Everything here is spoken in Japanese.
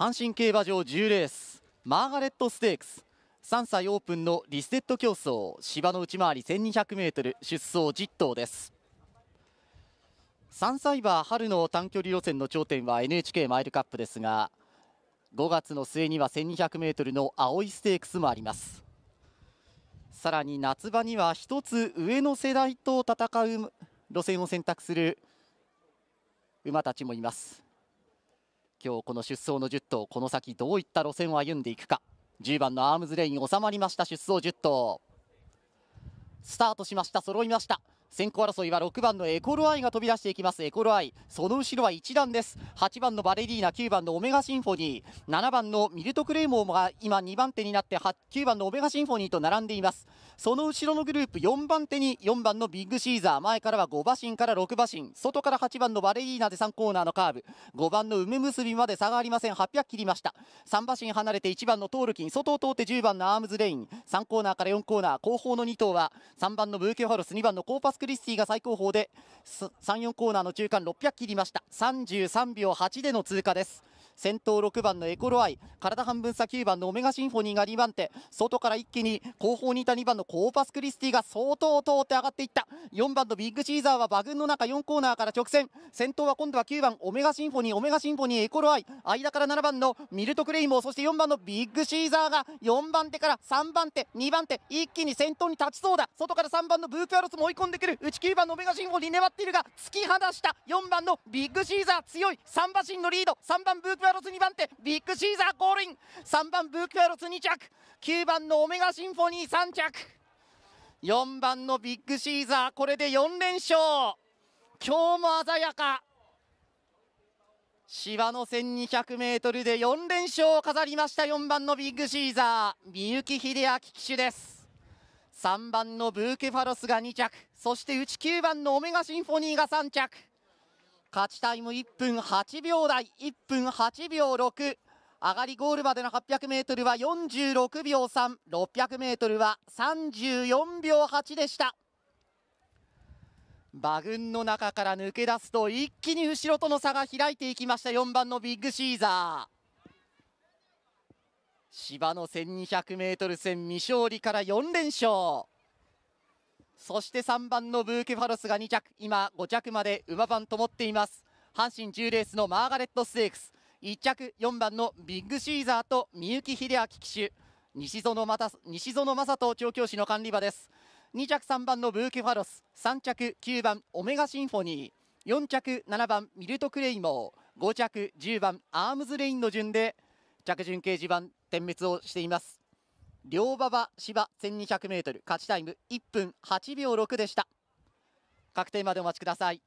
阪神競馬場10レースマーガレットステークス3歳オープンのリステッド競争芝の内回り 1200m 出走10頭です3歳馬春の短距離路線の頂点は NHK マイルカップですが5月の末には 1200m の青いステークスもありますさらに夏場には1つ上の世代と戦う路線を選択する馬たちもいます今日この出走の10頭この先どういった路線を歩んでいくか10番のアームズレイン収まりました出走10頭スタートしました揃いました先行争いは6番のエコロアイが飛び出していきますエコロアイその後ろは1段です8番のバレリーナ9番のオメガシンフォニー7番のミルト・クレイモーが今2番手になって9番のオメガシンフォニーと並んでいますその後ろのグループ4番手に4番のビッグシーザー前からは5馬身から6馬身外から8番のバレリーナで3コーナーのカーブ5番の梅結びまで差がありません800切りました3馬身離れて1番のトールキン外を通って10番のアームズレイン3コーナーから4コーナー後方の2頭は3番のブーケファロス2番のコーパスス・クリスティが最高峰で34コーナーの中間600切りました33秒8での通過です先頭6番のエコロアイ体半分差9番のオメガシンフォニーが2番手外から一気に後方にいた2番のコーパスクリスティが相当通って上がっていった4番のビッグシーザーは馬群の中4コーナーから直線先頭は今度は9番オメガシンフォニーオメガシンフォニーエコロアイ間から7番のミルト・クレイモーそして4番のビッグシーザーが4番手から3番手2番手一気に先頭に立ちそうだ外から3番のブープアロスも追い込んでくる内9番のオメガシンフォニー粘っているが突き放した4番のビッグシーザー強い3馬身のリード3番ブープアロス2番手ビッグシーザーゴールイン3番ブークアロス2着9番のオメガシンフォニー3着4番のビッグシーザーこれで4連勝今日も鮮やか芝の 1200m で4連勝を飾りました4番のビッグシーザー三幸秀明騎手です3番のブーケファロスが2着そして内9番のオメガシンフォニーが3着勝ちタイム1分8秒台1分8秒6上がりゴールまでの 800m は46秒 3600m は34秒8でした馬群の中から抜け出すと一気に後ろとの差が開いていきました4番のビッグシーザー芝の 1200m 戦未勝利から4連勝そして3番のブーケファロスが2着今5着まで馬番ともっています阪神10レースのマーガレットステークス1着4番のビッグシーザーと三幸秀明騎手西園西園正人調教師の管理場です2着3番のブーケファロス3着9番オメガシンフォニー4着7番ミルト・クレイモー5着10番アームズ・レインの順で着順掲示板点滅をしています両馬場芝 1200m 勝ちタイム1分8秒6でした確定までお待ちください